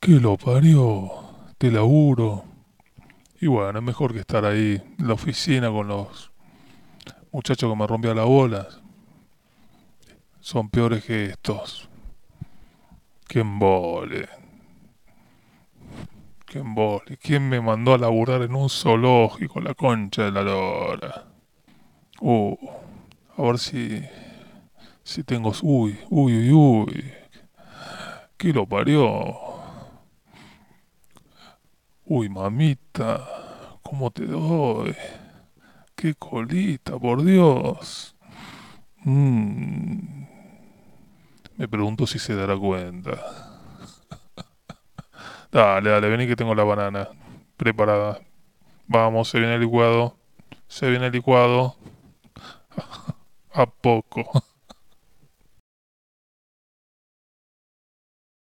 ¿Qué lo parió? Te laburo. Y bueno, es mejor que estar ahí en la oficina con los muchachos que me rompían las bolas. Son peores que estos. Que embole. Que embole. ¿Quién me mandó a laburar en un zoológico, la concha de la lora? Uh, a ver si. Si tengo. Uy, uy, uy, uy. ¿Qué lo parió? Uy, mamita, ¿cómo te doy? ¡Qué colita, por Dios! Mm. Me pregunto si se dará cuenta. dale, dale, vení que tengo la banana preparada. Vamos, se viene el licuado. Se viene el licuado. A poco.